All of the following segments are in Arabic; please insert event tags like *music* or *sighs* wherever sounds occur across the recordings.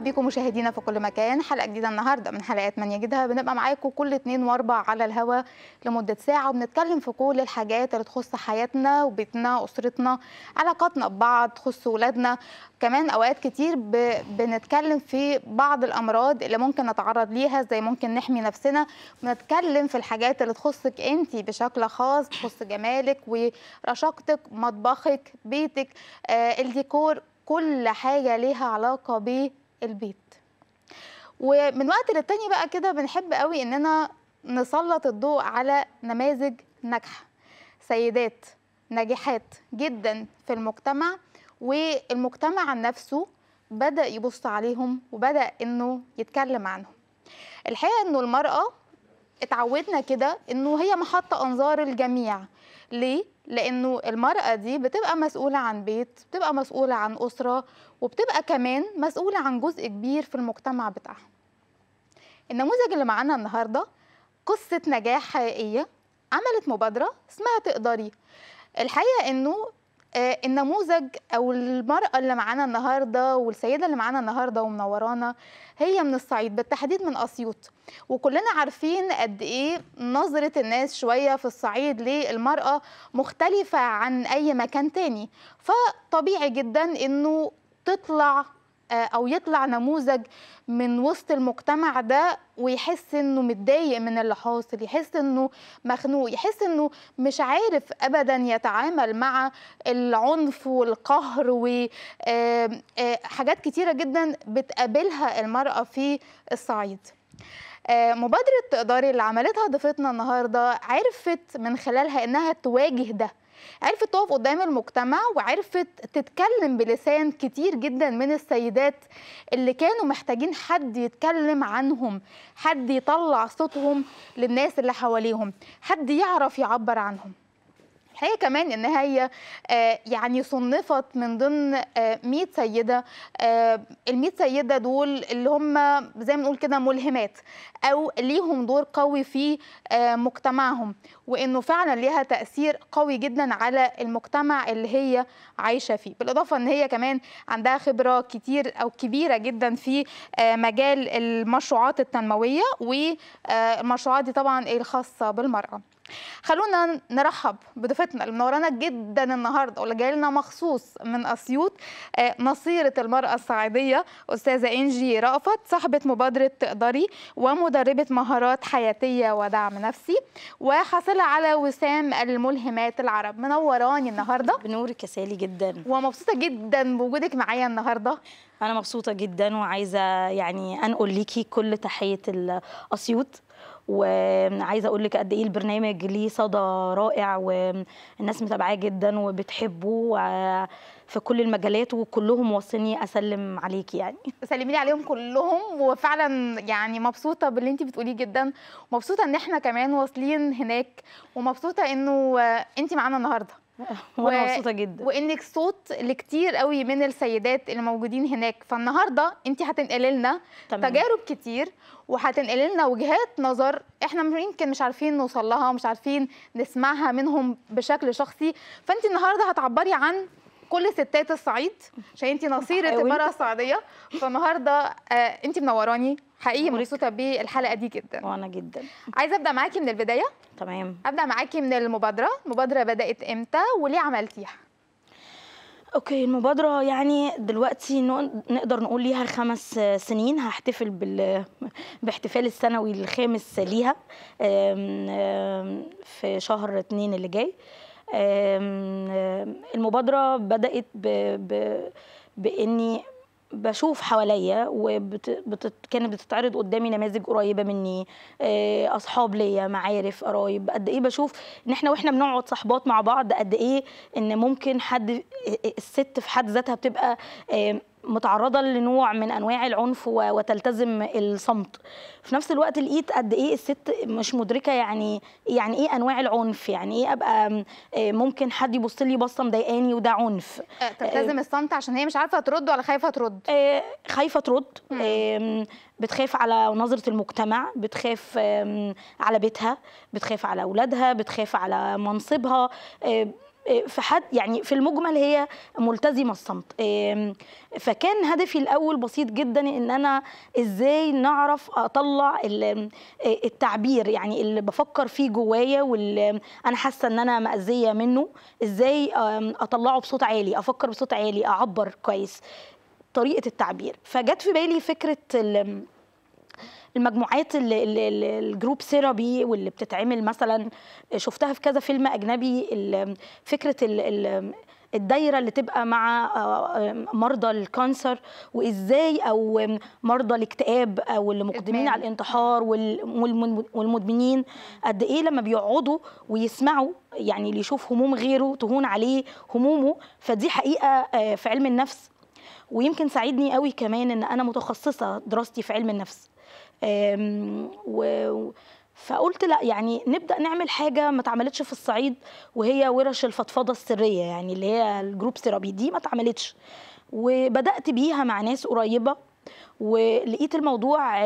مرحبا بكم مشاهدينا في كل مكان حلقه جديده النهارده من حلقات من يجدها بنبقى معاكم كل اثنين واربع على الهواء لمده ساعه وبنتكلم في كل الحاجات اللي تخص حياتنا وبيتنا اسرتنا علاقاتنا ببعض تخص اولادنا كمان اوقات كتير بنتكلم في بعض الامراض اللي ممكن نتعرض ليها ازاي ممكن نحمي نفسنا بنتكلم في الحاجات اللي تخصك انت بشكل خاص تخص جمالك ورشاقتك مطبخك بيتك آه الديكور كل حاجة ليها علاقة البيت ومن وقت للتاني بقى كده بنحب قوي اننا نسلط الضوء على نماذج ناجحه سيدات ناجحات جدا في المجتمع والمجتمع نفسه بدا يبص عليهم وبدا انه يتكلم عنهم الحقيقه انه المراه اتعودنا كده انه هي محط انظار الجميع ليه لانه المراه دي بتبقى مسؤوله عن بيت بتبقى مسؤوله عن اسره وبتبقى كمان مسؤولة عن جزء كبير في المجتمع بتاعها النموذج اللي معانا النهاردة قصة نجاح حقيقية عملت مبادرة اسمها تقدري الحقيقة أنه آه، النموذج أو المرأة اللي معانا النهاردة والسيدة اللي معانا النهاردة ومنورانا هي من الصعيد بالتحديد من أسيوط وكلنا عارفين قد إيه نظرة الناس شوية في الصعيد للمرأة مختلفة عن أي مكان تاني فطبيعي جدا أنه تطلع آه، او يطلع نموذج من وسط المجتمع ده ويحس انه متضايق من اللي حاصل يحس انه مخنوق يحس انه مش عارف ابدا يتعامل مع العنف والقهر وحاجات آه، آه، كتيره جدا بتقابلها المراه في الصعيد مبادره تقدري اللي عملتها ضيفتنا النهارده عرفت من خلالها انها تواجه ده عرفت تقف قدام المجتمع وعرفت تتكلم بلسان كتير جدا من السيدات اللي كانوا محتاجين حد يتكلم عنهم حد يطلع صوتهم للناس اللي حواليهم حد يعرف يعبر عنهم الحقيقه كمان ان هي آه، يعني صنفت من ضمن 100 آه، سيده آه، ال 100 سيده دول اللي هم زي ما نقول كده ملهمات او ليهم دور قوي في مجتمعهم وانه فعلا ليها تاثير قوي جدا على المجتمع اللي هي عايشه فيه بالاضافه ان هي كمان عندها خبره كتير او كبيره جدا في مجال المشروعات التنمويه والمشروعات دي طبعا الخاصه بالمراه خلونا نرحب بضيفتنا اللي منورانا جدا النهارده واللي جاي لنا مخصوص من اسيوط آه، نصيره المراه الصعيديه استاذه انجي رأفت صاحبه مبادره تقدري ومدربه مهارات حياتيه ودعم نفسي وحاصله على وسام الملهمات العرب منوراني النهارده *laughs* بنورك يا سالي جدا ومبسوطه جدا بوجودك معايا النهارده انا مبسوطه جدا وعايزه يعني انقل ليكي كل تحيه اسيوط وعايزه اقول لك قد ايه البرنامج ليه صدى رائع والناس متابعاه جدا وبتحبه في كل المجالات وكلهم واصلني اسلم عليكي يعني سلميني عليهم كلهم وفعلا يعني مبسوطه باللي انت بتقوليه جدا مبسوطه ان احنا كمان واصلين هناك ومبسوطه انه انت معانا النهارده *laughs* و... مبسوطه جدا وانك صوت لكتير قوي من السيدات اللي موجودين هناك فالنهارده انت هتنقلي لنا تجارب كتير وهتنقلي لنا وجهات نظر احنا يمكن مش عارفين نوصل لها ومش عارفين نسمعها منهم بشكل شخصي فانت النهارده هتعبري عن كل ستات الصعيد عشان انت نصيره المراه السعوديه فالنهارده آه، انت منوراني حقيقي مبسوطه بالحلقه دي جدا وانا جدا عايزه ابدا معاكي من البدايه تمام ابدا معاكي من المبادره المبادره بدات امتى وليه عملتيها اوكي المبادره يعني دلوقتي نقدر نقول ليها خمس سنين هحتفل بال... باحتفال السنوي الخامس ليها في شهر اتنين اللي جاي المبادرة بدأت ب... ب... بإني بشوف حواليا وبت... كانت بتتعرض قدامي نماذج قريبه مني آه، اصحاب ليا معارف قرايب قد ايه بشوف ان احنا واحنا بنقعد صحبات مع بعض قد ايه ان ممكن حد الست في حد ذاتها بتبقى متعرضه لنوع من انواع العنف وتلتزم الصمت في نفس الوقت لقيت قد ايه الست مش مدركه يعني يعني ايه انواع العنف يعني ايه ابقى آه، ممكن حد يبص لي بصه مضايقاني وده عنف آه، تلتزم آه، الصمت عشان هي مش عارفه ترد ولا خايفه ترد خايفه ترد بتخاف على نظره المجتمع بتخاف على بيتها بتخاف على اولادها بتخاف على منصبها آه، في حد يعني في المجمل هي ملتزمه الصمت فكان هدفي الاول بسيط جدا ان انا ازاي نعرف اطلع آه، التعبير يعني اللي بفكر فيه جوايا واللي انا حاسه ان انا مأذيه منه ازاي اطلعه بصوت عالي افكر بصوت عالي اعبر كويس طريقه التعبير فجت في بالي فكره المجموعات الجروب ثيرابي واللي بتتعمل مثلا شفتها في كذا فيلم اجنبي فكره ال الدايره اللي تبقى مع آه، مرضى الكانسر وازاي او مرضى الاكتئاب او اللي مقدمين على الانتحار والمدمنين قد ايه لما بيقعدوا ويسمعوا يعني اللي يشوف هموم غيره تهون عليه همومه فدي حقيقه آه، في علم النفس ويمكن ساعدني قوي كمان ان انا متخصصه دراستي في علم النفس و فقلت لا يعني نبدا نعمل حاجه ما اتعملتش في الصعيد وهي ورش الفضفضه السريه يعني اللي هي الجروب ثيرابي دي ما اتعملتش وبدات بيها مع ناس قريبه ولقيت الموضوع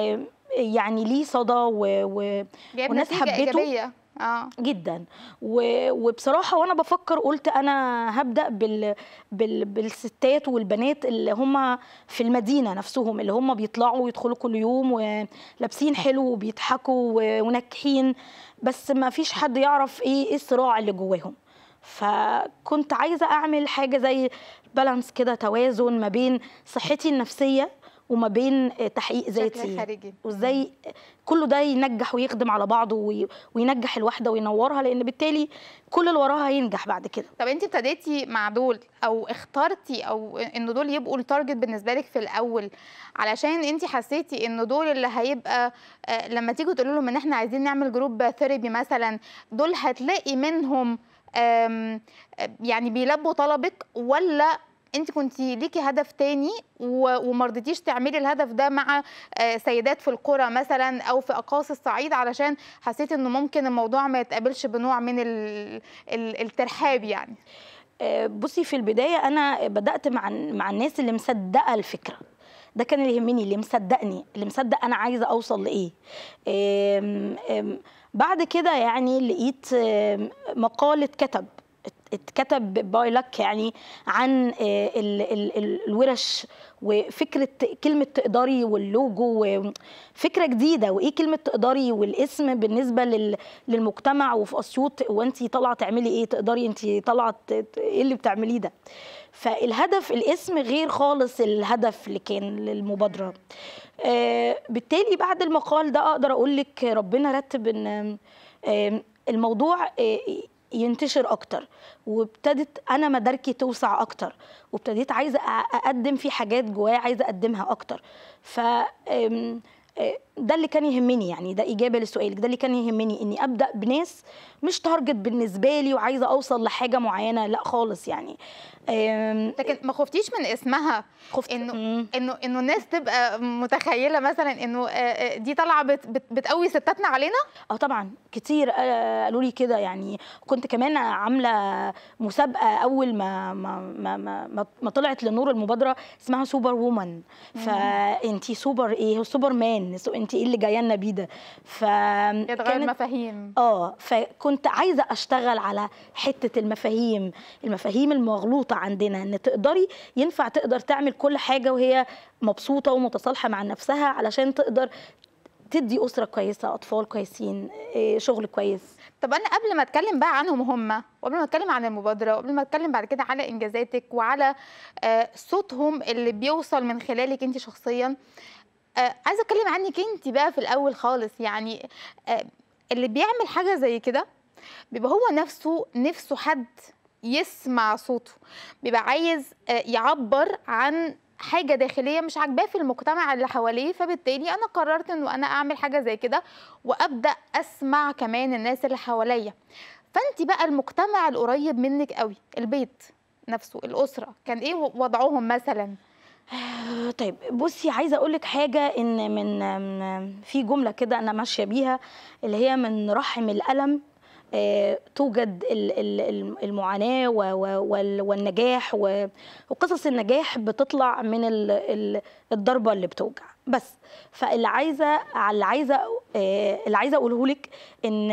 يعني ليه صدى و... و... وناس حبته إيجابية. آه. جدا و... وبصراحه وانا بفكر قلت انا هبدا بال... بال... بالستات والبنات اللي هم في المدينه نفسهم اللي هم بيطلعوا ويدخلوا كل يوم ولابسين حلو وبيضحكوا و... وناجحين بس ما فيش حد يعرف ايه, إيه الصراع اللي جواهم فكنت عايزه اعمل حاجه زي بالانس كده توازن ما بين صحتي النفسيه وما بين آه، تحقيق ذاتي خارجي وازاي كله ده ينجح ويخدم على بعضه وينجح الواحده وينورها لان بالتالي كل اللي وراها هينجح بعد كده طب انت ابتديتي مع دول او اخترتي او ان دول يبقوا التارجت بالنسبه لك في الاول علشان انت حسيتي ان دول اللي هيبقى آه، لما تيجي تقول لهم ان احنا عايزين نعمل جروب ثيرابي مثلا دول هتلاقي منهم آه، يعني بيلبوا طلبك ولا انت كنت ليكي هدف تاني وما رضيتيش تعملي الهدف ده مع آه، سيدات في القرى مثلا او في اقاصي الصعيد علشان حسيتي انه ممكن الموضوع ما يتقابلش بنوع من الترحاب يعني آه، بصي في البدايه انا بدات مع مع الناس اللي مصدقه الفكره ده كان اللي يهمني اللي مصدقني اللي مصدق انا عايزه اوصل لايه بعد كده يعني لقيت مقال اتكتب اتكتب باي لك يعني عن آه، الورش وفكره كلمه تقدري واللوجو فكره جديده وايه كلمه تقدري والاسم بالنسبه للمجتمع وفي اسيوط وانت طالعه تعملي ايه تقدري انت طالعه ايه اللي بتعمليه ده فالهدف الاسم غير خالص الهدف اللي كان للمبادره آه، بالتالي بعد المقال ده اقدر اقول لك ربنا رتب ان الموضوع آه، ينتشر اكتر وابتدت انا مداركي توسع اكتر وابتديت عايزه اقدم في حاجات جوايا عايزه اقدمها اكتر ف ده اللي كان يهمني يعني ده اجابه لسؤالك ده اللي كان يهمني اني ابدا بناس مش تارجت بالنسبه لي وعايزه اوصل لحاجه معينه لا خالص يعني لكن ما خفتيش من اسمها خفت انه انه انه الناس تبقى متخيله مثلا انه آه، آه، دي طالعه بت بت بتقوي ستاتنا علينا اه طبعا كتير آه، قالوا لي كده يعني كنت كمان عامله مسابقه اول ما ما ما ما, ما طلعت للنور المبادره اسمها سوبر وومن فانت سوبر ايه سوبر مان انت ايه اللي جايه لنا بيه ده ف اتغير المفاهيم اه فكنت عايزه اشتغل على حته المفاهيم المفاهيم المغلوطه عندنا ان تقدري ينفع تقدر تعمل كل حاجه وهي مبسوطه ومتصالحه مع نفسها علشان تقدر تدي اسره كويسه اطفال كويسين آه، شغل كويس طب انا قبل ما اتكلم بقى عنهم هم وقبل ما اتكلم عن المبادره وقبل ما اتكلم بعد كده على انجازاتك وعلى آه، صوتهم اللي بيوصل من خلالك انت شخصيا آه، عايزه اتكلم عنك انت بقى في الاول خالص يعني آه، اللي بيعمل حاجه زي كده بيبقى هو نفسه نفسه حد يسمع صوته بيبقى عايز آه، يعبر عن حاجة داخلية مش عاجباه في المجتمع اللي حواليه فبالتالي أنا قررت إنه أنا أعمل حاجة زي كده وأبدأ أسمع كمان الناس اللي حواليا فأنت بقى المجتمع القريب منك قوي البيت نفسه الأسرة كان إيه وضعهم مثلا *sighs* طيب بصي عايزه اقول لك حاجه ان من في جمله كده انا ماشيه بيها اللي هي من رحم الالم آه، توجد المعاناه والنجاح وقصص النجاح بتطلع من الضربه اللي بتوجع بس فاللي عايزه اللي عايزه آه، اللي عايزه اقوله لك ان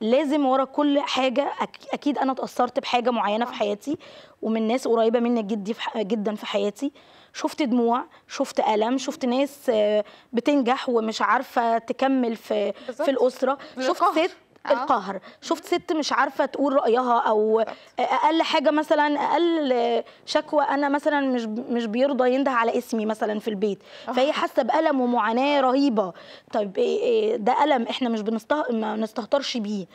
لازم ورا كل حاجه اكيد انا اتاثرت بحاجه معينه في آه. حياتي ومن ناس قريبه مني جدي في جدا في حياتي شفت دموع شفت الم شفت ناس آه، بتنجح ومش عارفه تكمل في بالزبط. في الاسره شفت ست آه. القهر شفت ست مش عارفه تقول رايها او اقل حاجه مثلا اقل شكوى انا مثلا مش مش بيرضى ينده على اسمي مثلا في البيت آه. فهي حاسه بالم ومعاناه رهيبه طيب إيه، إيه، ده الم احنا مش بنسته... ما نستهترش بيه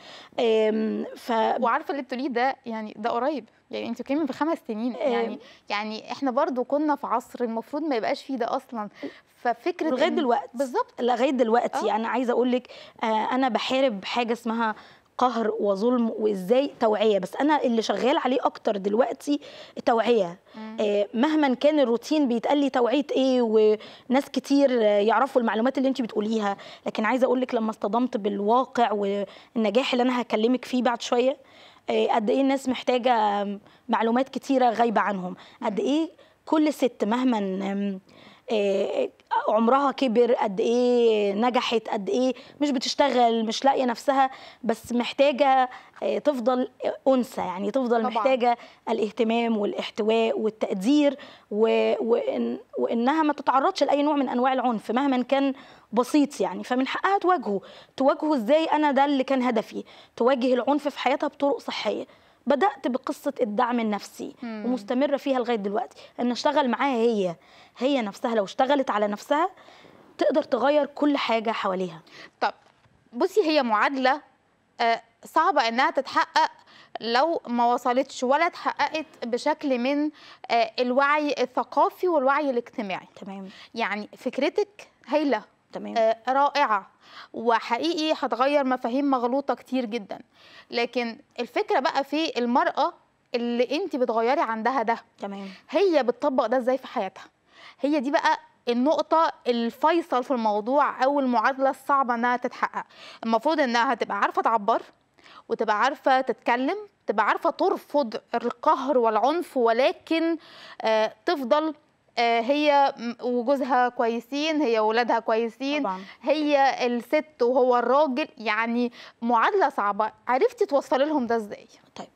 ف وعارفه اللي بتقوليه ده يعني ده قريب يعني انتوا بتتكلمي في خمس سنين آه. يعني يعني احنا برضو كنا في عصر المفروض ما يبقاش فيه ده اصلا ففكره لغايه دلوقتي بالظبط لغايه دلوقتي آه. انا عايزه اقول لك آه انا بحارب حاجه اسمها قهر وظلم وازاي توعيه بس انا اللي شغال عليه اكتر دلوقتي توعيه آه مهما كان الروتين بيتقال لي توعيه ايه وناس كتير يعرفوا المعلومات اللي انت بتقوليها لكن عايزه اقول لك لما اصطدمت بالواقع والنجاح اللي انا هكلمك فيه بعد شويه إيه، قد ايه الناس محتاجه معلومات كتيره غايبه عنهم قد ايه كل ست مهما إيه، عمرها كبر قد ايه نجحت قد ايه مش بتشتغل مش لاقيه نفسها بس محتاجه إيه، تفضل انثى يعني تفضل طبعا. محتاجه الاهتمام والاحتواء والتقدير و... وإن... وانها ما تتعرضش لاي نوع من انواع العنف مهما كان بسيط يعني فمن حقها تواجهه تواجهه ازاي انا ده اللي كان هدفي تواجه العنف في حياتها بطرق صحيه بدات بقصه الدعم النفسي مم. ومستمره فيها لغايه دلوقتي ان اشتغل معاها هي هي نفسها لو اشتغلت على نفسها تقدر تغير كل حاجه حواليها طب بصي هي معادله آه، صعبه انها تتحقق لو ما وصلتش ولا اتحققت بشكل من آه، الوعي الثقافي والوعي الاجتماعي تمام يعني فكرتك هايله تمام. آه، رائعه وحقيقي هتغير مفاهيم مغلوطه كتير جدا لكن الفكره بقى في المراه اللي انت بتغيري عندها ده تمام هي بتطبق ده ازاي في حياتها هي دي بقى النقطة الفيصل في الموضوع أو المعادلة الصعبة إنها تتحقق المفروض إنها تبقى عارفة تعبر وتبقى عارفة تتكلم تبقى عارفة ترفض القهر والعنف ولكن آه، تفضل آه، هي وجوزها كويسين هي ولادها كويسين طبعا. هي الست وهو الراجل يعني معادله صعبه عرفتي توصلي لهم ده ازاي طيب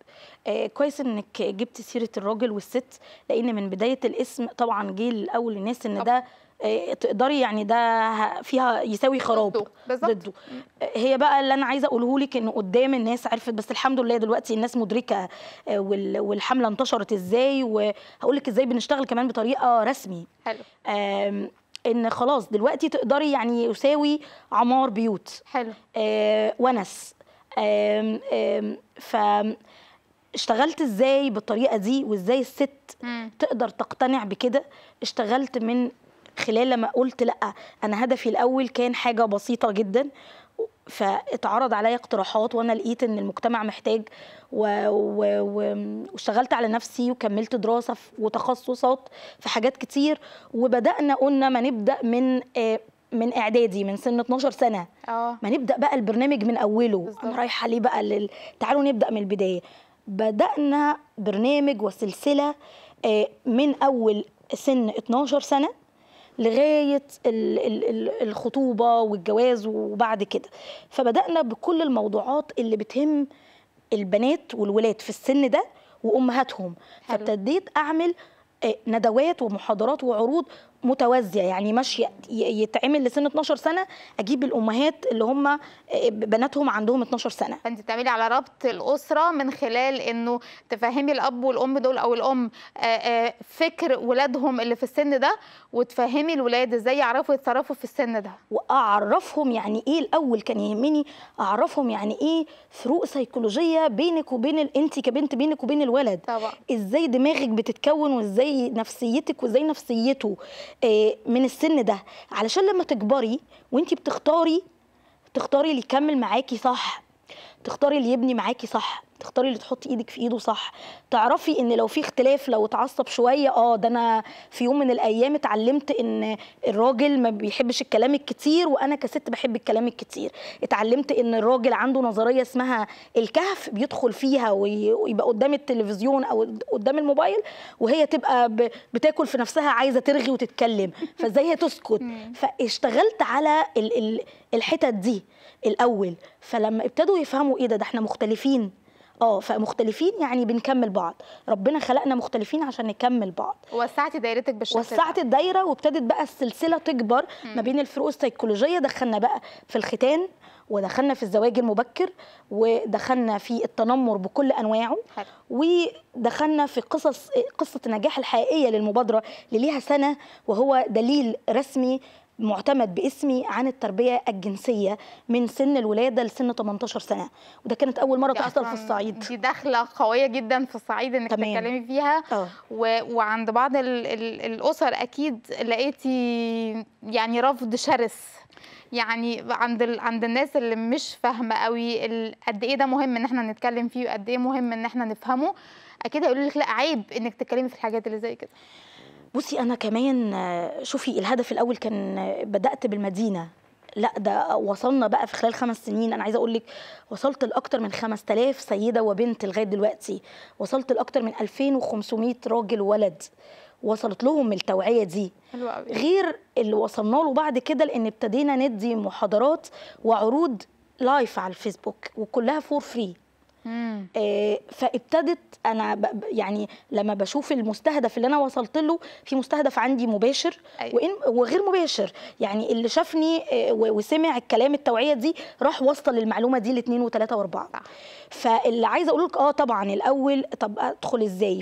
آه كويس انك جبت سيره الراجل والست لان من بدايه الاسم طبعا جه الاول الناس ان ده آه، تقدري يعني ده فيها يساوي خراب ضده آه، هي بقى اللي انا عايزه اقوله لك ان قدام الناس عرفت بس الحمد لله دلوقتي الناس مدركه آه، والحمله انتشرت ازاي وهقول لك ازاي بنشتغل كمان بطريقه رسمي حلو ان خلاص دلوقتي تقدري يعني يساوي عمار بيوت حلو آه ونس آم آم ف اشتغلت ازاي بالطريقه دي وازاي الست م. تقدر تقتنع بكده اشتغلت من خلال لما قلت لا انا هدفي الاول كان حاجه بسيطه جدا فاتعرض عليا اقتراحات وانا لقيت ان المجتمع محتاج واشتغلت على نفسي وكملت دراسه وتخصصات في حاجات كتير وبدانا قلنا ما نبدا من آه، من اعدادي من سن 12 سنه أوه. ما نبدا بقى البرنامج من اوله انا رايحه ليه بقى لل... تعالوا نبدا من البدايه بدانا برنامج وسلسله آه، من اول سن 12 سنه لغايه الخطوبه والجواز وبعد كده فبدانا بكل الموضوعات اللي بتهم البنات والولاد في السن ده وامهاتهم فابتديت اعمل آه، ندوات ومحاضرات وعروض متوازيه يعني ماشي يتعمل لسن 12 سنه اجيب الامهات اللي هم آه، بناتهم عندهم 12 سنه فانت بتعملي على ربط الاسره من خلال انه تفهمي الاب والام دول او الام آه، آه، فكر ولادهم اللي في السن ده وتفهمي الولاد ازاي يعرفوا يتصرفوا في السن ده واعرفهم يعني ايه الاول كان يهمني اعرفهم يعني ايه فروق سيكولوجيه بينك وبين انت كبنت بينك وبين الولد طبعا. ازاي دماغك بتتكون وازاي نفسيتك وازاي نفسيته آه، من السن ده علشان لما تكبري وانت بتختاري تختاري اللي يكمل معاكي صح تختاري اللي يبني معاكي صح تختاري اللي تحطي ايدك في ايده صح تعرفي ان لو في اختلاف لو اتعصب شويه اه ده انا في يوم من الايام اتعلمت ان الراجل ما بيحبش الكلام الكتير وانا كست بحب الكلام الكتير اتعلمت ان الراجل عنده نظريه اسمها الكهف بيدخل فيها ويبقى قدام التلفزيون او قدام الموبايل وهي تبقى بتاكل في نفسها عايزه ترغي وتتكلم *laughs* فازاي هي تسكت فاشتغلت على الحتت دي الاول فلما ابتدوا يفهموا ايه ده ده احنا مختلفين اه فمختلفين يعني بنكمل بعض ربنا خلقنا مختلفين عشان نكمل بعض وسعتي دايرتك بالشكل وسعت الدايره وابتدت بقى السلسله تكبر ما بين الفروق السيكولوجيه دخلنا بقى في الختان ودخلنا في الزواج المبكر ودخلنا في التنمر بكل انواعه حلو. ودخلنا في قصص قصه النجاح الحقيقيه للمبادره اللي ليها سنه وهو دليل رسمي معتمد باسمي عن التربيه الجنسيه من سن الولاده لسن 18 سنه وده كانت اول مره تحصل في الصعيد دي دخله قويه جدا في الصعيد انك تتكلمي فيها آه. و... وعند بعض ال... ال... الاسر اكيد لقيتي يعني رفض شرس يعني عند ال... عند الناس اللي مش فاهمه قوي ال... قد ايه ده مهم ان احنا نتكلم فيه وقد ايه مهم ان احنا نفهمه اكيد هيقولوا لك لا عيب انك تتكلمي في الحاجات اللي زي كده بصي انا كمان شوفي الهدف الاول كان بدات بالمدينه لا ده وصلنا بقى في خلال خمس سنين انا عايزه اقول لك وصلت لاكثر من 5000 سيده وبنت لغايه دلوقتي وصلت لاكثر من 2500 راجل ولد وصلت لهم التوعيه دي غير اللي وصلنا له بعد كده لان ابتدينا ندي محاضرات وعروض لايف على الفيسبوك وكلها فور فري آه، فابتدت انا يعني لما بشوف المستهدف اللي انا وصلت له في مستهدف عندي مباشر أيوة. وإن وغير مباشر يعني اللي شافني آه، وسمع الكلام التوعيه دي راح وصل للمعلومه دي لاثنين وثلاثه واربعه فاللي عايزه اقول لك اه طبعا الاول طب ادخل ازاي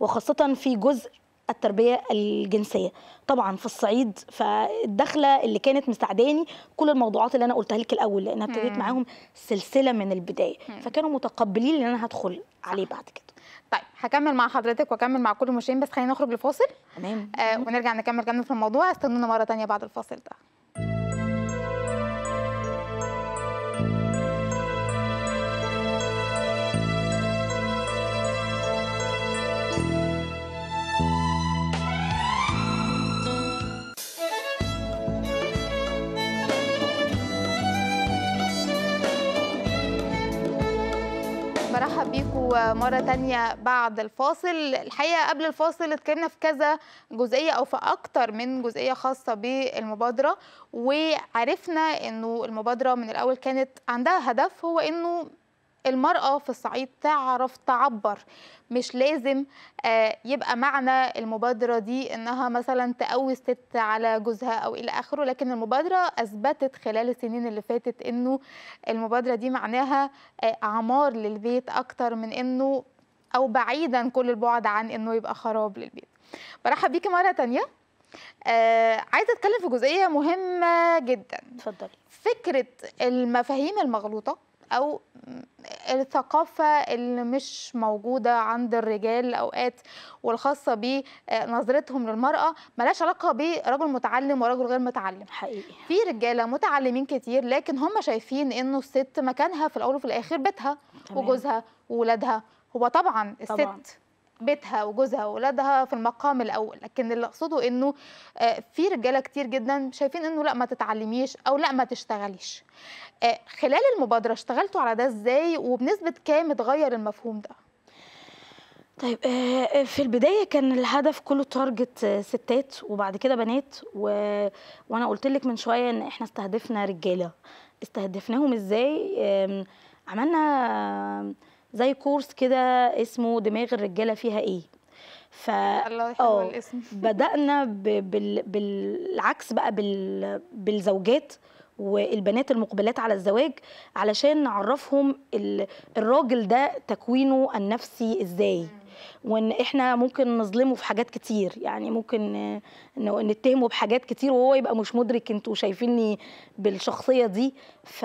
وخاصه في جزء التربيه الجنسيه طبعا في الصعيد فالدخله اللي كانت مستعداني كل الموضوعات اللي انا قلتها لك الاول لانها ابتديت معاهم سلسله من البدايه فكانوا متقبلين ان انا هدخل عليه بعد كده طيب هكمل مع حضرتك واكمل مع كل المشاهدين بس خلينا نخرج لفاصل تمام آه ونرجع نكمل كلامنا في الموضوع استنونا مره ثانيه بعد الفاصل ده مرة تانية بعد الفاصل الحقيقة قبل الفاصل اتكلمنا في كذا جزئية أو في أكتر من جزئية خاصة بالمبادرة وعرفنا أنه المبادرة من الأول كانت عندها هدف هو أنه المرأة في الصعيد تعرف تعبر مش لازم آه، يبقى معنى المبادرة دي إنها مثلا تقوي ست على جوزها أو إلى آخره لكن المبادرة أثبتت خلال السنين اللي فاتت إنه المبادرة دي معناها آه، عمار للبيت أكتر من إنه أو بعيدا كل البعد عن إنه يبقى خراب للبيت برحب بيكي مرة تانية آه عايزه اتكلم في جزئيه مهمه جدا اتفضلي فكره المفاهيم المغلوطه او الثقافه اللي مش موجوده عند الرجال اوقات والخاصه بنظرتهم آه، للمراه ملهاش علاقه برجل متعلم ورجل غير متعلم حقيقي في رجاله متعلمين كتير لكن هم شايفين انه الست مكانها في الاول وفي الاخر بيتها وجوزها وولادها هو طبعا الست طبعا. بيتها وجوزها واولادها في المقام الاول لكن اللي اقصده انه آه، في رجاله كتير جدا شايفين انه لا ما تتعلميش او لا ما تشتغليش آه، خلال المبادره اشتغلتوا على ده ازاي وبنسبه كام اتغير المفهوم ده طيب آه، في البدايه كان الهدف كله تارجت ستات وبعد كده بنات و... وانا قلت لك من شويه ان احنا استهدفنا رجاله استهدفناهم ازاي عملنا زي كورس كده اسمه دماغ الرجاله فيها ايه ف الله يحلو آه، الاسم *laughs* بدانا ب... بال... بالعكس بقى بال... بالزوجات والبنات المقبلات على الزواج علشان نعرفهم الراجل ده تكوينه النفسي ازاي وان احنا ممكن نظلمه في حاجات كتير يعني ممكن نتهمه بحاجات كتير وهو يبقى مش مدرك انتوا شايفيني بالشخصيه دي ف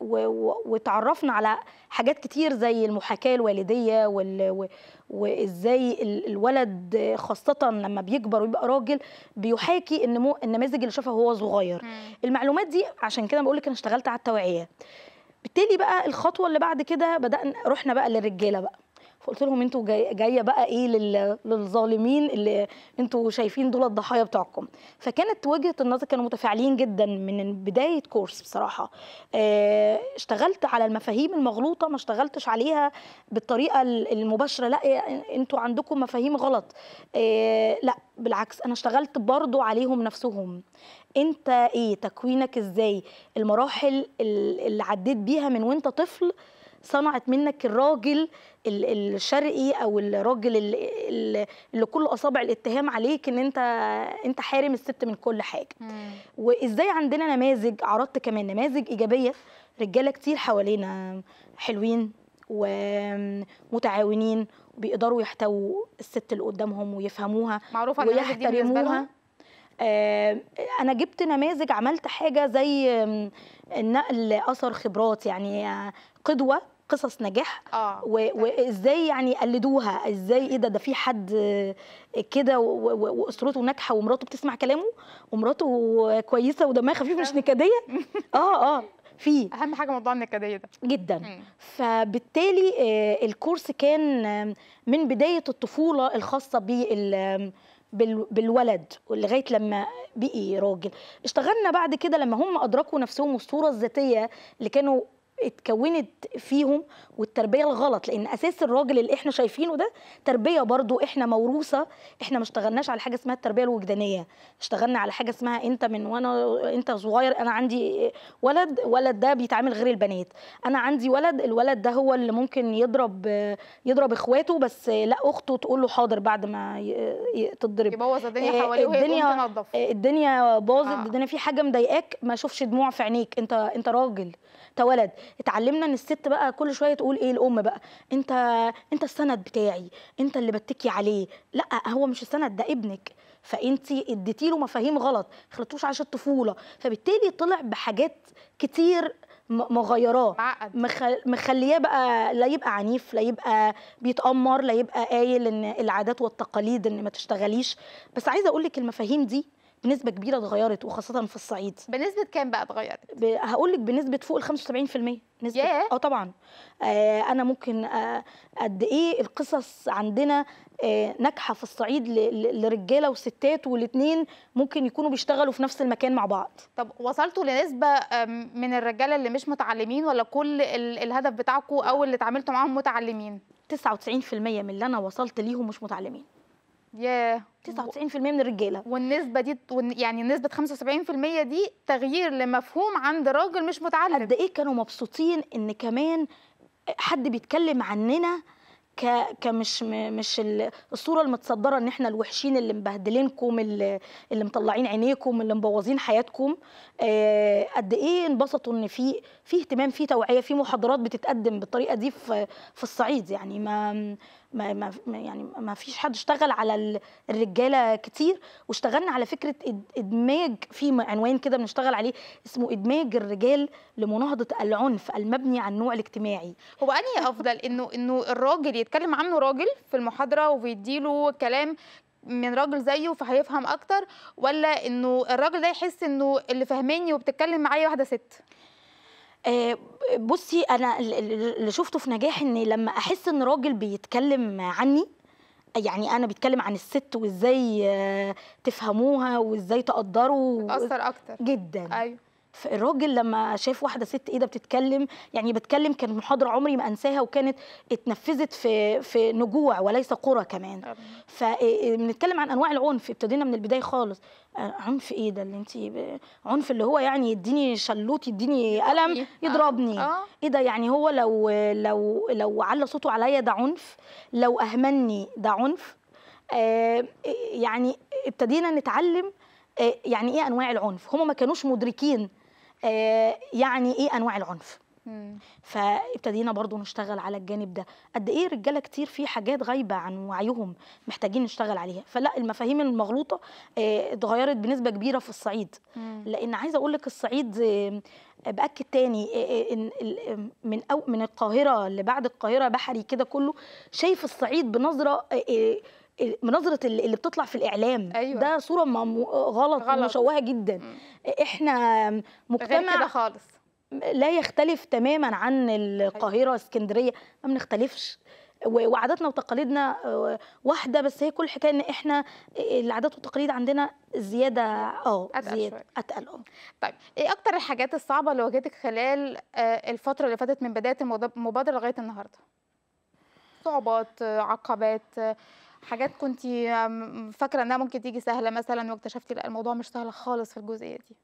وتعرفنا على حاجات كتير زي المحاكاه الوالديه وال... وازاي الولد خاصه لما بيكبر ويبقى راجل بيحاكي النمو النماذج اللي شافها وهو صغير المعلومات دي عشان كده بقول لك انا اشتغلت على التوعيه بالتالي بقى الخطوه اللي بعد كده بدانا رحنا بقى للرجاله بقى فقلت لهم انتوا جايه جاي بقى ايه للظالمين اللي انتوا شايفين دول الضحايا بتوعكم فكانت وجهه النظر كانوا متفاعلين جدا من بدايه كورس بصراحه آه، اشتغلت على المفاهيم المغلوطه ما اشتغلتش عليها بالطريقه المباشره لا انتوا عندكم مفاهيم غلط آه، لا بالعكس انا اشتغلت برضو عليهم نفسهم انت ايه تكوينك ازاي المراحل اللي عديت بيها من وانت طفل صنعت منك الراجل الشرقي او الراجل اللي كل اصابع الاتهام عليك ان انت انت حارم الست من كل حاجه مم. وازاي عندنا نماذج عرضت كمان نماذج ايجابيه رجاله كتير حوالينا حلوين ومتعاونين بيقدروا يحتووا الست اللي قدامهم ويفهموها معروفه ويحترموها آه، انا جبت نماذج عملت حاجه زي نقل اثر خبرات يعني آه، قدوه قصص نجاح آه. وازاي يعني قلدوها ازاي ايه ده ده في حد كده واسرته ناجحه ومراته بتسمع كلامه ومراته كويسه ودمها خفيف مش نكديه *laughs* اه اه في اهم حاجه موضوع النكديه ده جدا م. فبالتالي آه، الكورس كان آه، من بدايه الطفوله الخاصه بال بالولد ولغايه لما بقي راجل اشتغلنا بعد كده لما هم ادركوا نفسهم والصوره الذاتيه اللي كانوا اتكونت فيهم والتربيه الغلط لان اساس الراجل اللي احنا شايفينه ده تربيه برضو احنا موروثه احنا ما اشتغلناش على حاجه اسمها التربيه الوجدانيه اشتغلنا على حاجه اسمها انت من وانا انت صغير انا عندي ولد ولد ده بيتعامل غير البنات انا عندي ولد الولد ده هو اللي ممكن يضرب يضرب اخواته بس لا اخته تقول له حاضر بعد ما تضرب يبوظ الدنيا آه، حواليه الدنيا الدنيا باظت آه. الدنيا في حاجه مضايقاك ما اشوفش دموع في عينيك انت انت راجل كولد اتعلمنا ان الست بقى كل شويه تقول ايه الام بقى انت انت السند بتاعي انت اللي بتكي عليه لا هو مش السند ده ابنك فانت اديتي له مفاهيم غلط خلطتوش عشان الطفوله فبالتالي طلع بحاجات كتير مغيراه مخلياه بقى لا يبقى عنيف لا يبقى بيتامر لا يبقى قايل ان العادات والتقاليد ان ما تشتغليش بس عايزه اقول لك المفاهيم دي بنسبه كبيره اتغيرت وخاصه في الصعيد بنسبه كام بقى اتغيرت هقول لك بنسبه فوق ال 75% نسبه yeah. اه طبعا آه انا ممكن آه قد ايه القصص عندنا آه ناجحه في الصعيد لرجاله وستات والاثنين ممكن يكونوا بيشتغلوا في نفس المكان مع بعض طب وصلتوا لنسبه من الرجاله اللي مش متعلمين ولا كل الهدف بتاعكم او اللي اتعاملتوا معاهم متعلمين 99% من اللي انا وصلت ليهم مش متعلمين ياه 99% من الرجاله والنسبه دي يعني نسبه 75% دي تغيير لمفهوم عند راجل مش متعلم قد ايه كانوا مبسوطين ان كمان حد بيتكلم عننا ك كمش مش الصوره المتصدره ان احنا الوحشين اللي مبهدلينكم اللي, اللي مطلعين عينيكم اللي مبوظين حياتكم آه، قد ايه انبسطوا ان في في اهتمام في توعيه في محاضرات بتتقدم بالطريقه دي في في الصعيد يعني ما ما, يعني ما فيش حد اشتغل على الرجاله كتير واشتغلنا على فكره ادماج في عنوان كده بنشتغل عليه اسمه ادماج الرجال لمناهضه العنف المبني على النوع الاجتماعي هو انهي افضل انه انه الراجل يتكلم عنه راجل في المحاضره وبيديله كلام من راجل زيه فهيفهم اكتر ولا انه الراجل ده يحس انه اللي فهماني وبتتكلم معايا واحده ست آه، بصي انا اللي شفته في نجاح ان لما احس ان راجل بيتكلم عني يعني انا بيتكلم عن الست وازاي آه، تفهموها وازاي تقدروا اكتر جدا ايوه فالراجل لما شاف واحده ست ايه ده بتتكلم يعني بتكلم كان محاضره عمري ما انساها وكانت اتنفذت في في نجوع وليس قرى كمان فبنتكلم آه، آه، عن انواع العنف ابتدينا من البدايه خالص آه، عنف ايه ده اللي انت عنف اللي هو يعني يديني شلوت يديني قلم يضربني ايه ده يعني هو لو لو لو على صوته عليا ده عنف لو اهملني ده عنف يعني ابتدينا نتعلم يعني ايه انواع العنف هم ما كانوش مدركين آه، يعني ايه انواع العنف فابتدينا برضو نشتغل على الجانب ده قد ايه رجاله كتير في حاجات غايبه عن وعيهم محتاجين نشتغل عليها فلا المفاهيم المغلوطه آه، اتغيرت بنسبه كبيره في الصعيد لان عايزه اقول لك الصعيد آه، باكد تاني من من القاهره اللي بعد القاهره بحري كده كله شايف الصعيد بنظره نظره اللي بتطلع في الاعلام أيوة. ده صوره غلط, غلط. مشوهه جدا احنا مجتمع غير كده خالص لا يختلف تماما عن القاهره أيوة. اسكندريه ما بنختلفش وعاداتنا وتقاليدنا آه، واحده بس هي كل الحكايه ان احنا العادات والتقاليد عندنا زياده اه زياده اتقل اه طيب ايه اكتر الحاجات الصعبه اللي واجهتك خلال آه، الفتره اللي فاتت من بدايه المبادره لغايه النهارده صعوبات آه، عقبات حاجات كنت فاكره انها ممكن تيجي سهله مثلا واكتشفتي لا الموضوع مش سهل خالص في الجزئيه دي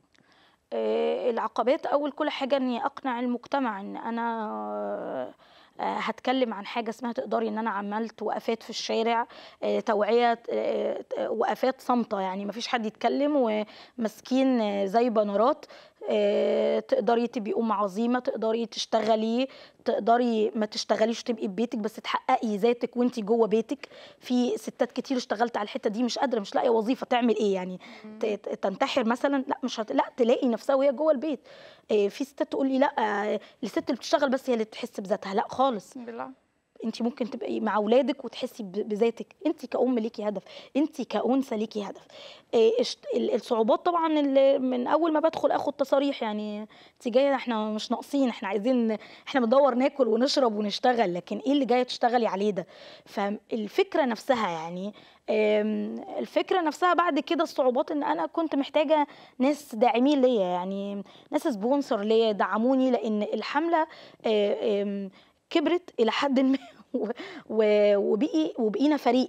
آه، العقبات اول كل حاجه اني اقنع المجتمع ان انا آه، هتكلم عن حاجه اسمها تقدري ان انا عملت وقفات في الشارع آه، توعيه وقفات صامته يعني مفيش حد يتكلم ومسكين زي بنرات آه، تقدري تبقي ام عظيمه تقدري تشتغلي تقدري ما تشتغليش تبقي بيتك بس تحققي ذاتك وانت جوه بيتك في ستات كتير اشتغلت على الحته دي مش قادره مش لاقيه وظيفه تعمل ايه يعني تنتحر مثلا لا مش هت... لا تلاقي نفسها وهي جوه البيت آه، في ستات تقول لي لا آه، الست اللي بتشتغل بس هي اللي تحس بذاتها لا خالص بالله انت ممكن تبقي مع اولادك وتحسي بذاتك انت كأم ليكي هدف انت كأنثى ليكي هدف آه، الصعوبات طبعا اللي من اول ما بدخل اخد تصاريح يعني انت جايه احنا مش ناقصين احنا عايزين احنا بندور ناكل ونشرب ونشتغل لكن ايه اللي جايه تشتغلي عليه ده فالفكره نفسها يعني الفكره نفسها بعد كده الصعوبات ان انا كنت محتاجه ناس داعمين ليا يعني ناس سبونسر ليا دعموني لان الحمله آه، كبرت الى حد ما *laughs* وبقي وبقينا فريق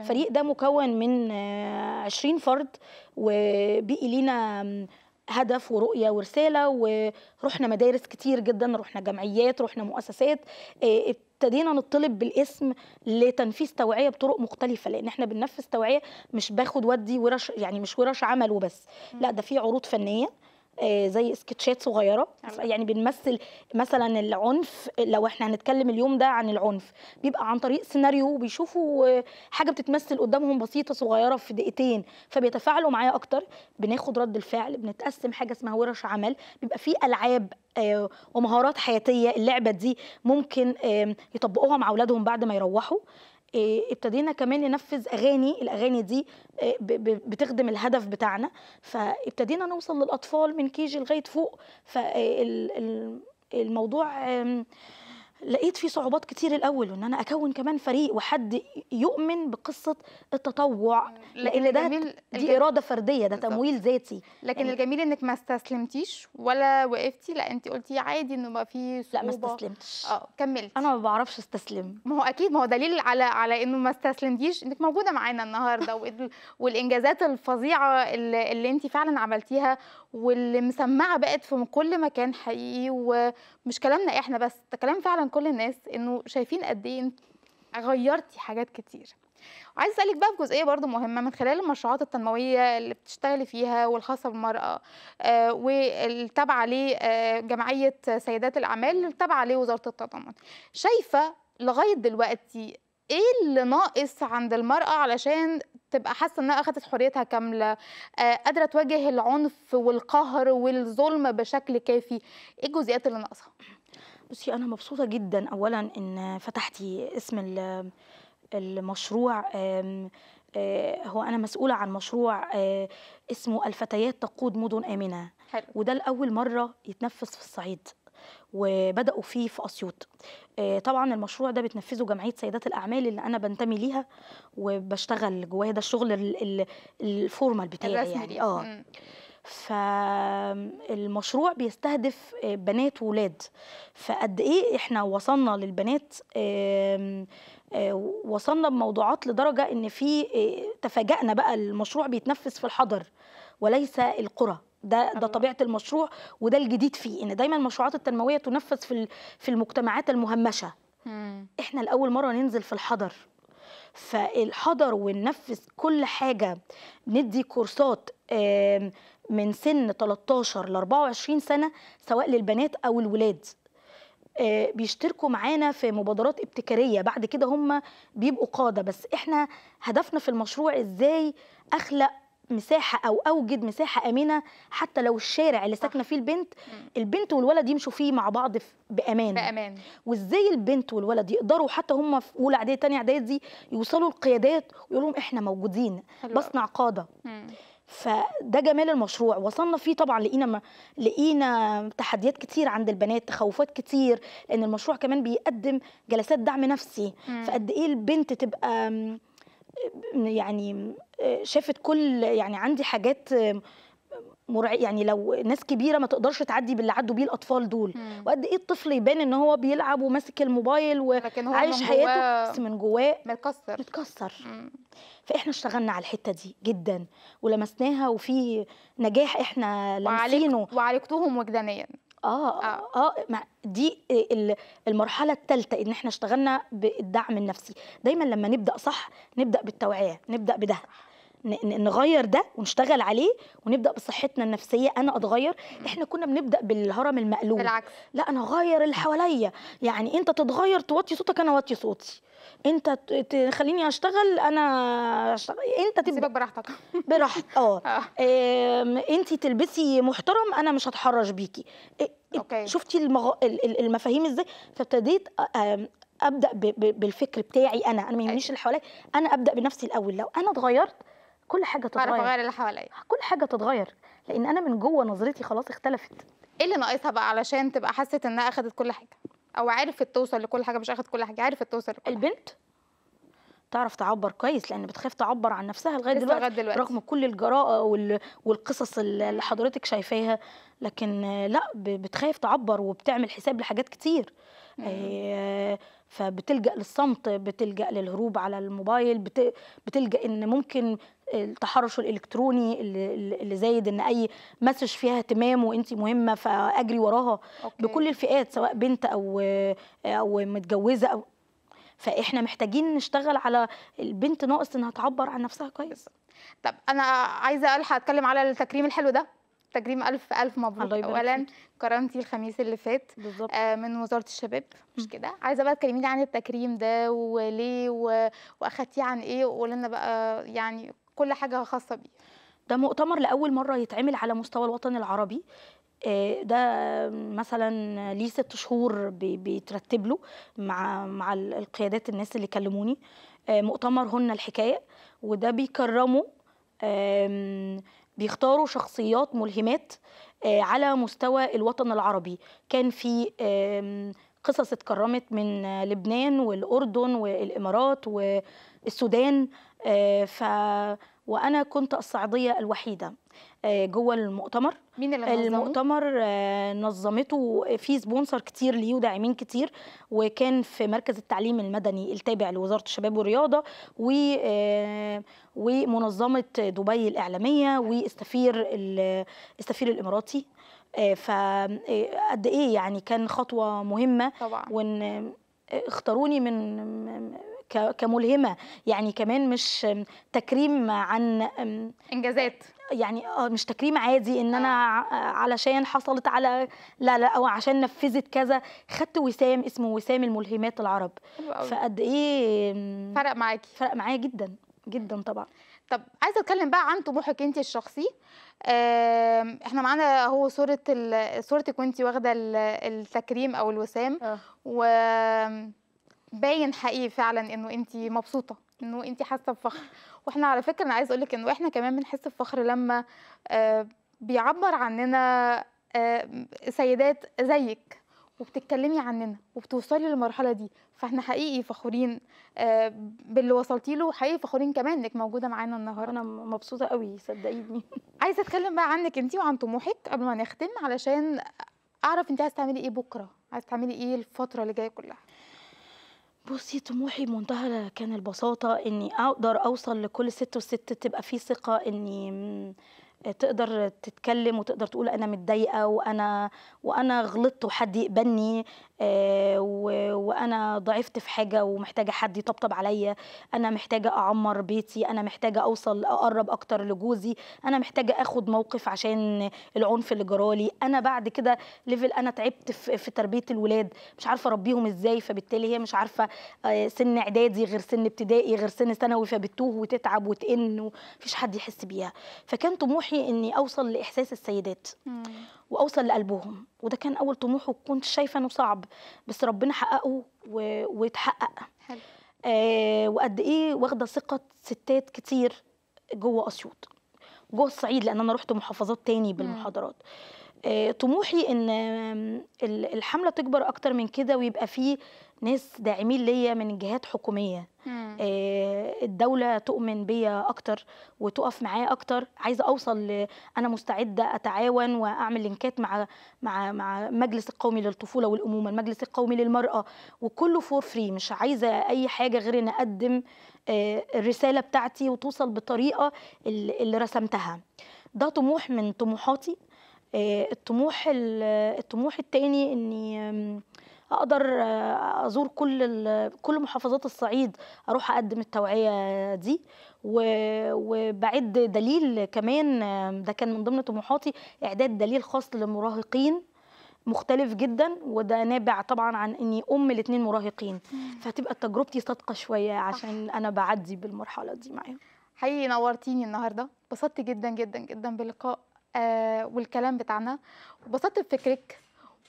الفريق ده مكون من 20 فرد وبقي لينا هدف ورؤية ورسالة ورحنا مدارس كتير جدا رحنا جمعيات رحنا مؤسسات آه، ابتدينا نطلب بالاسم لتنفيذ توعية بطرق مختلفة لأن احنا بننفذ توعية مش باخد ودي ورش يعني مش ورش عمل وبس لا ده في عروض فنية آه، زي سكتشات صغيره يعني بنمثل مثلا العنف لو احنا هنتكلم اليوم ده عن العنف بيبقى عن طريق سيناريو بيشوفوا آه، حاجه بتتمثل قدامهم بسيطه صغيره في دقيقتين فبيتفاعلوا معايا اكتر بناخد رد الفعل بنتقسم حاجه اسمها ورش عمل بيبقى في العاب آه، ومهارات حياتيه اللعبه دي ممكن يطبقوها مع اولادهم بعد ما يروحوا آه، ابتدينا كمان ننفذ اغاني الاغاني دي آه، بتخدم الهدف بتاعنا فابتدينا نوصل للاطفال من كيجي لغايه فوق فالموضوع آه، لقيت في صعوبات كتير الاول وان انا اكون كمان فريق وحد يؤمن بقصه التطوع لان ده دي الجميل اراده فرديه ده تمويل ذاتي لكن يعني الجميل انك ما استسلمتيش ولا وقفتي لا انت قلتي عادي انه ما في صعوبه لا ما استسلمتش اه كملت انا ما بعرفش استسلم ما هو اكيد ما هو دليل على على انه ما استسلمتيش انك موجوده معانا النهارده والانجازات الفظيعه اللي, اللي انت فعلا عملتيها واللي مسمعه بقت في كل مكان حقيقي ومش كلامنا احنا بس ده كلام فعلا كل الناس انه شايفين قد ايه غيرتي حاجات كتير عايز اسالك بقى في جزئيه برضو مهمه من خلال المشروعات التنمويه اللي بتشتغلي فيها والخاصه بالمراه آه والتابعه لجمعيه آه، سيدات الاعمال التابعه لوزاره التضامن شايفه لغايه دلوقتي ايه اللي ناقص عند المراه علشان تبقى حاسه انها اخذت حريتها كامله آه، قادره تواجه العنف والقهر والظلم بشكل كافي ايه الجزئيات اللي ناقصها بصي انا مبسوطه جدا اولا ان فتحتي اسم المشروع آه، هو انا مسؤوله عن مشروع آه، اسمه الفتيات تقود مدن امنه حلو. وده لاول مره يتنفذ في الصعيد وبداوا فيه في اسيوط آه، طبعا المشروع ده بتنفذه جمعيه سيدات الاعمال اللي انا بنتمي ليها وبشتغل جواها ده الشغل الفورمال بتاعي يعني اه فالمشروع بيستهدف آه، بنات وولاد فقد ايه احنا وصلنا للبنات آه، وصلنا بموضوعات لدرجه ان في تفاجئنا بقى المشروع بيتنفذ في الحضر وليس القرى ده ده أيوة. طبيعه المشروع وده الجديد فيه ان دايما المشروعات التنمويه تنفذ في في المجتمعات المهمشه مم. احنا لاول مره ننزل في الحضر فالحضر وننفذ كل حاجه ندي كورسات من سن 13 ل 24 سنه سواء للبنات او الولاد آه، بيشتركوا معانا في مبادرات ابتكاريه بعد كده هم بيبقوا قاده بس احنا هدفنا في المشروع ازاي اخلق مساحه او اوجد مساحه امنه حتى لو الشارع اللي ساكنه فيه البنت البنت والولد يمشوا فيه مع بعض بامان بامان وازاي البنت والولد يقدروا حتى هم في اولى اعدادي ثانيه اعدادي يوصلوا القيادات ويقول لهم احنا موجودين بصنع قاده مم. فده جمال المشروع وصلنا فيه طبعا لقينا لقينا تحديات كتير عند البنات تخوفات كتير لان المشروع كمان بيقدم جلسات دعم نفسي فقد ايه البنت تبقى يعني شافت كل يعني عندي حاجات مرع... يعني لو ناس كبيره ما تقدرش تعدي باللي عدوا بيه الاطفال دول مم. وقد ايه الطفل يبان ان هو بيلعب وماسك الموبايل وعايش حياته بس من جواه متكسر متكسر فاحنا اشتغلنا على الحته دي جدا ولمسناها وفي نجاح احنا لمسينه وعالجتوهم وجدانيا اه اه, آه, آه، دي آه، المرحله الثالثه ان احنا اشتغلنا بالدعم النفسي دايما لما نبدا صح نبدا بالتوعيه نبدا بده نغير ده ونشتغل عليه ونبدا بصحتنا النفسيه انا اتغير احنا كنا بنبدا بالهرم المقلوب بالعكس لا انا اغير اللي حواليا يعني انت تتغير توطي صوتك انا اوطي صوتي انت تخليني اشتغل انا أشتغل. انت تبقى سيبك براحتك *laughs* براحتك اه, آه. انت تلبسي محترم انا مش هتحرش بيكي اوكي شفتي المغ... المفاهيم ازاي فابتديت ابدا بالفكر بتاعي انا انا ما يهمنيش اللي حواليا انا ابدا بنفسي الاول لو انا اتغيرت كل حاجه تتغير بعرف اغير اللي حواليا كل حاجه تتغير لان انا من جوه نظرتي خلاص اختلفت ايه اللي ناقصها بقى علشان تبقى حست انها اخذت كل حاجه او عرفت توصل لكل حاجه مش اخذت كل حاجه عرفت توصل لكل البنت حاجة. تعرف تعبر كويس لان بتخاف تعبر عن نفسها لغايه دلوقتي, دلوقتي رغم كل الجراءه والقصص اللي حضرتك شايفاها لكن لا بتخاف تعبر وبتعمل حساب لحاجات كتير آه، فبتلجا للصمت بتلجا للهروب على الموبايل بتلجا ان ممكن التحرش الالكتروني اللي زايد ان اي مسج فيها اهتمام وانت مهمه فاجري وراها أوكي. بكل الفئات سواء بنت او او متجوزه او فاحنا محتاجين نشتغل على البنت ناقص انها تعبر عن نفسها كويس طب انا عايزه الحق اتكلم على التكريم الحلو ده تكريم الف الف مبروك اولا كرمتي الخميس اللي فات آه من وزاره الشباب مش كده عايزه بقى تكلميني عن التكريم ده وليه واخدتيه عن ايه وقولي لنا بقى يعني كل حاجه خاصه بيه ده مؤتمر لاول مره يتعمل على مستوى الوطن العربي آه، ده مثلا ليه ست شهور بيترتب له مع مع القيادات الناس اللي كلموني آه، مؤتمر هن الحكايه وده بيكرموا بيختاروا شخصيات ملهمات آه، على مستوى الوطن العربي كان في قصص اتكرمت من لبنان والاردن والامارات و السودان آه، ف وانا كنت الصعيديه الوحيده آه، جوه المؤتمر مين اللي المؤتمر آه، نظمته في سبونسر كتير ليه وداعمين كتير وكان في مركز التعليم المدني التابع لوزاره الشباب والرياضه و ومنظمه دبي الاعلاميه واستفير السفير الاماراتي فقد ايه يعني كان خطوه مهمه طبعا وان اختاروني من كملهمه يعني كمان مش تكريم عن انجازات يعني آه، مش تكريم عادي ان انا أيوة. علشان حصلت على لا لا او عشان نفذت كذا خدت وسام اسمه وسام الملهمات العرب فقد ايه فرق معاكي فرق معايا جدا جدا طبعا طب عايزه اتكلم بقى عن طموحك انت الشخصي احنا معانا اهو صوره صورتك وانت واخده التكريم او الوسام أه. و باين حقيقي فعلا انه انت مبسوطه انه انت حاسه بفخر واحنا على فكره انا عايز اقول لك انه احنا كمان بنحس بفخر لما آه، بيعبر عننا آه، سيدات زيك وبتتكلمي عننا وبتوصلي للمرحله دي فاحنا حقيقي فخورين آه، باللي وصلتي له وحقيقي فخورين كمان انك موجوده معانا النهارده انا مبسوطه قوي صدقيني *laughs* عايزه اتكلم بقى عنك انت وعن طموحك قبل ما نختم علشان اعرف انت عايزه تعملي ايه بكره عايزه تعملي ايه الفتره اللي جايه كلها بصي طموحي بمنتهى كان البساطة إني أقدر أوصل لكل ست وست تبقى في ثقة إني آه، تقدر تتكلم وتقدر تقول أنا متضايقة وأنا وأنا غلطت وحد يقبلني آه، وانا ضعفت في حاجه ومحتاجه حد يطبطب عليا انا محتاجه اعمر بيتي انا محتاجه اوصل اقرب اكتر لجوزي انا محتاجه اخد موقف عشان العنف اللي جرالي انا بعد كده ليفل انا تعبت في تربيه الولاد مش عارفه اربيهم ازاي فبالتالي هي مش عارفه آه، سن اعدادي غير سن ابتدائي غير سن ثانوي فبتوه وتتعب وتئن ومفيش حد يحس بيها فكان طموحي اني اوصل لاحساس السيدات واوصل لقلبهم وده كان اول طموح وكنت شايفه انه صعب بس ربنا حققه واتحقق آه وقد ايه واخده ثقه ستات كتير جوه اسيوط جوه الصعيد لان انا رحت محافظات تاني بالمحاضرات آه طموحي ان الحمله تكبر اكتر من كده ويبقى فيه ناس داعمين ليا من جهات حكوميه آه الدوله تؤمن بيا اكتر وتقف معايا اكتر عايزه اوصل انا مستعده اتعاون واعمل لينكات مع مع مع المجلس القومي للطفوله والامومه المجلس القومي للمراه وكله فور فري مش عايزه اي حاجه غير ان اقدم آه الرساله بتاعتي وتوصل بالطريقه اللي رسمتها ده طموح من طموحاتي آه الطموح الطموح التاني اني اقدر آه، ازور كل كل محافظات الصعيد اروح اقدم التوعيه دي وبعد دليل كمان ده كان من ضمن طموحاتي اعداد دليل خاص للمراهقين مختلف جدا وده نابع طبعا عن اني ام الاثنين مراهقين فتبقى تجربتي صادقه شويه عشان انا بعدي بالمرحله دي معاهم حقيقي نورتيني النهارده اتبسطت جدا جدا جدا باللقاء آه والكلام بتاعنا وبسطت بفكرك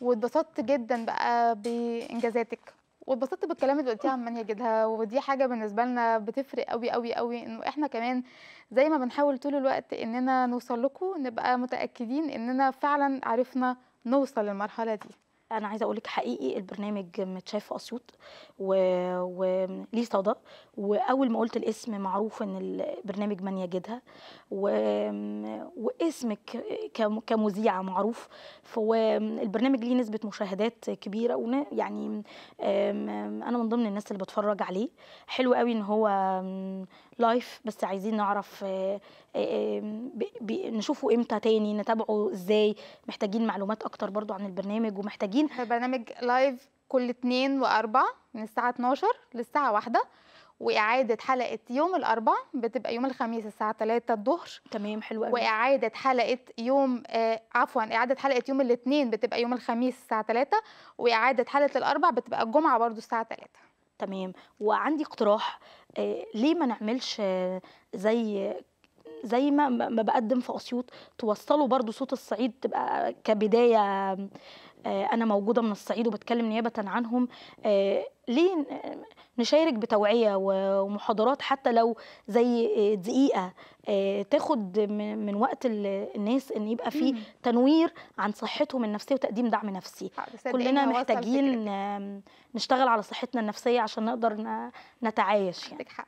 واتبسطت جدا بقى بانجازاتك واتبسطت بالكلام اللي قلتيه عن من يجدها ودي حاجه بالنسبه لنا بتفرق قوي قوي قوي انه احنا كمان زي ما بنحاول طول الوقت اننا نوصل لكم نبقى متاكدين اننا فعلا عرفنا نوصل للمرحله دي انا عايزه اقول لك حقيقي البرنامج متشاف في اسيوط وليه صدى واول ما قلت الاسم معروف ان البرنامج من يجدها و... واسمك كمذيعه معروف فالبرنامج ليه نسبه مشاهدات كبيره ون... يعني انا من ضمن الناس اللي بتفرج عليه حلو قوي ان هو لايف بس عايزين نعرف آه، آه، نشوفه امتى تاني نتابعه ازاي محتاجين معلومات اكتر برضو عن البرنامج ومحتاجين برنامج لايف كل اثنين واربع من الساعه 12 للساعه واحدة وإعادة حلقة يوم الأربعاء بتبقى يوم الخميس الساعة 3 الظهر تمام حلو قوي وإعادة حلقة يوم آه عفوا إعادة حلقة يوم الاثنين بتبقى يوم الخميس الساعة 3 وإعادة حلقة الأربعاء بتبقى الجمعة برضو الساعة 3 تمام وعندي اقتراح آه، ليه ما نعملش زي زي ما ما بقدم في اسيوط توصلوا برضو صوت الصعيد تبقى كبدايه آه، انا موجوده من الصعيد وبتكلم نيابه عنهم آه، ليه نشارك بتوعية ومحاضرات حتى لو زي دقيقة آه، تاخد من وقت الناس ان يبقى في تنوير عن صحتهم النفسية وتقديم دعم نفسي آه، كلنا محتاجين نشتغل على صحتنا النفسية عشان نقدر نتعايش يعني. عندك حق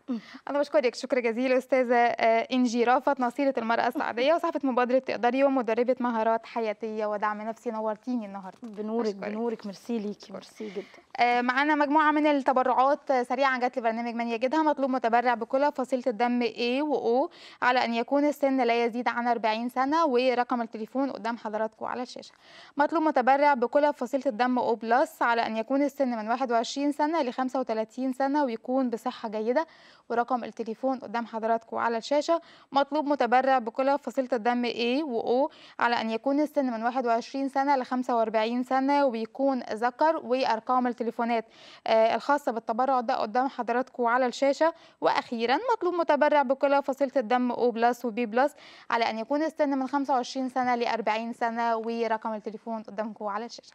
انا بشكرك شكرا جزيلا استاذة آه، انجي رافت نصيرة المرأة السعودية وصحفة مبادرة تقدري ومدربة مهارات حياتية ودعم نفسي نورتيني النهارده بنورك بشكرك. بنورك ميرسي ليكي ميرسي جدا معانا مجموعة من التبرعات سريعا جت لبرنامج من يجدها مطلوب متبرع بكل فصيلة الدم A و O على أن يكون السن لا يزيد عن 40 سنة ورقم التليفون قدام حضراتكم على الشاشة مطلوب متبرع بكل فصيلة الدم O بلس على أن يكون السن من 21 سنة ل 35 سنة ويكون بصحة جيدة ورقم التليفون قدام حضراتكم على الشاشة مطلوب متبرع بكل فصيلة الدم A و O على أن يكون السن من 21 سنة ل 45 سنة ويكون ذكر وأرقام التليفونات آه، الخاصة بالتبرع ده قدام حضراتكم على الشاشة وأخيرا مطلوب متبرع بكل فصيلة الدم O بلس وبي بلس على أن يكون السن من 25 سنة ل 40 سنة ورقم التليفون قدامكم على الشاشة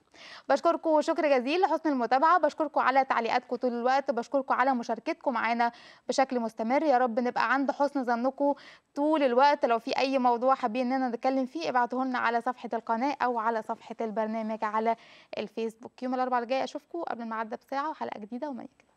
بشكركم شكر جزيل لحسن المتابعة بشكركم على تعليقاتكم طول الوقت بشكركم على مشاركتكم معانا بشكل مستمر يا رب نبقى عند حسن ظنكم طول الوقت لو في أي موضوع حابين إننا نتكلم فيه ابعتوه لنا على صفحة القناة أو على صفحة البرنامج على الفيسبوك يوم الأربعاء الجاي أشوفكم قبل اعدي بساعة وحلقة حلقه جديده وما كده